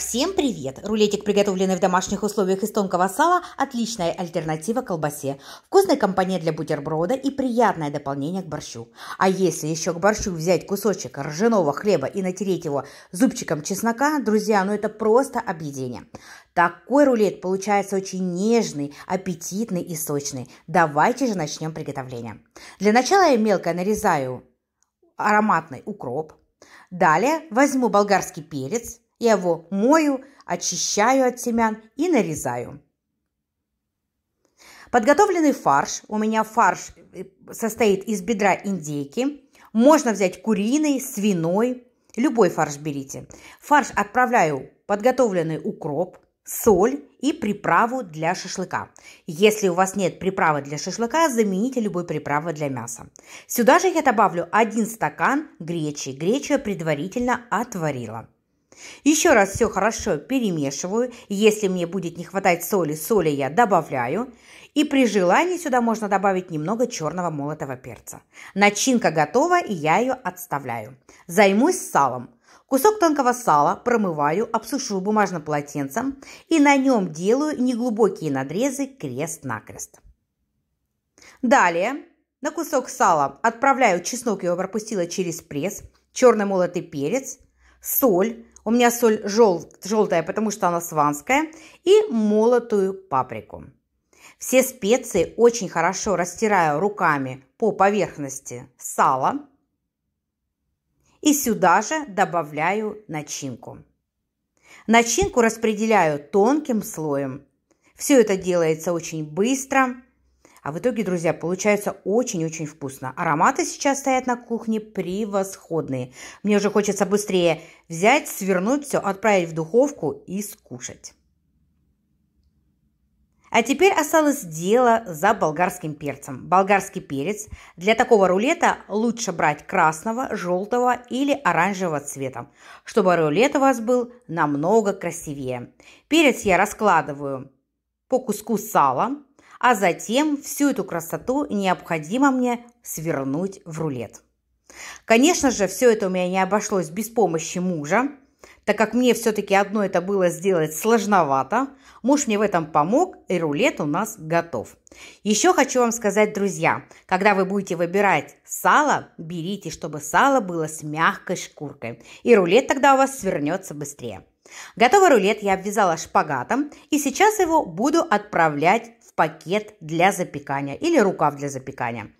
Всем привет! Рулетик, приготовленный в домашних условиях из тонкого сала, отличная альтернатива колбасе. Вкусная компания для бутерброда и приятное дополнение к борщу. А если еще к борщу взять кусочек ржаного хлеба и натереть его зубчиком чеснока, друзья, ну это просто объедение. Такой рулет получается очень нежный, аппетитный и сочный. Давайте же начнем приготовление. Для начала я мелко нарезаю ароматный укроп. Далее возьму болгарский перец, я его мою, очищаю от семян и нарезаю. Подготовленный фарш, у меня фарш э, состоит из бедра индейки, можно взять куриный, свиной, любой фарш берите. фарш отправляю подготовленный укроп, соль и приправу для шашлыка. Если у вас нет приправы для шашлыка, замените любой приправой для мяса. Сюда же я добавлю 1 стакан гречи. Гречу я предварительно отварила. Еще раз все хорошо перемешиваю. Если мне будет не хватать соли, соли я добавляю. И при желании сюда можно добавить немного черного молотого перца. Начинка готова, и я ее отставляю. Займусь салом. Кусок тонкого сала промываю, обсушу бумажным полотенцем и на нем делаю неглубокие надрезы крест-накрест. Далее на кусок сала отправляю чеснок, его пропустила через пресс, черный молотый перец, соль, у меня соль жел, желтая, потому что она сванская, и молотую паприку. Все специи очень хорошо растираю руками по поверхности сала. И сюда же добавляю начинку. Начинку распределяю тонким слоем. Все это делается очень быстро а в итоге, друзья, получается очень-очень вкусно. Ароматы сейчас стоят на кухне превосходные. Мне уже хочется быстрее взять, свернуть все, отправить в духовку и скушать. А теперь осталось дело за болгарским перцем. Болгарский перец. Для такого рулета лучше брать красного, желтого или оранжевого цвета, чтобы рулет у вас был намного красивее. Перец я раскладываю по куску сала, а затем всю эту красоту необходимо мне свернуть в рулет. Конечно же, все это у меня не обошлось без помощи мужа, так как мне все-таки одно это было сделать сложновато. Муж мне в этом помог, и рулет у нас готов. Еще хочу вам сказать, друзья, когда вы будете выбирать сало, берите, чтобы сало было с мягкой шкуркой, и рулет тогда у вас свернется быстрее. Готовый рулет я обвязала шпагатом, и сейчас его буду отправлять пакет для запекания или рукав для запекания.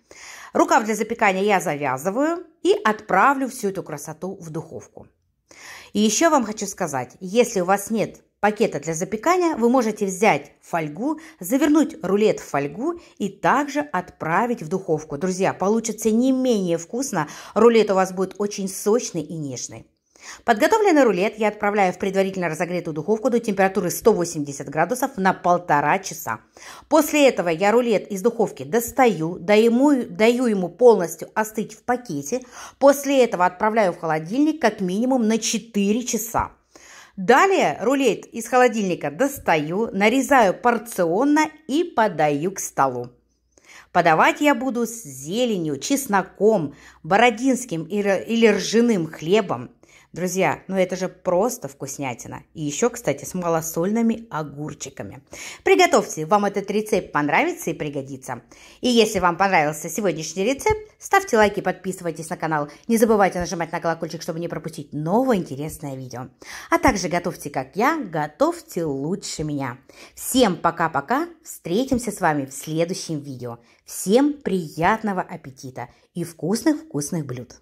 Рукав для запекания я завязываю и отправлю всю эту красоту в духовку. И еще вам хочу сказать, если у вас нет пакета для запекания, вы можете взять фольгу, завернуть рулет в фольгу и также отправить в духовку. Друзья, получится не менее вкусно, рулет у вас будет очень сочный и нежный. Подготовленный рулет я отправляю в предварительно разогретую духовку до температуры 180 градусов на полтора часа. После этого я рулет из духовки достаю, даю, даю ему полностью остыть в пакете. После этого отправляю в холодильник как минимум на 4 часа. Далее рулет из холодильника достаю, нарезаю порционно и подаю к столу. Подавать я буду с зеленью, чесноком, бородинским или ржаным хлебом – Друзья, ну это же просто вкуснятина. И еще, кстати, с малосольными огурчиками. Приготовьте, вам этот рецепт понравится и пригодится. И если вам понравился сегодняшний рецепт, ставьте лайки, подписывайтесь на канал. Не забывайте нажимать на колокольчик, чтобы не пропустить новое интересное видео. А также готовьте, как я, готовьте лучше меня. Всем пока-пока, встретимся с вами в следующем видео. Всем приятного аппетита и вкусных-вкусных блюд!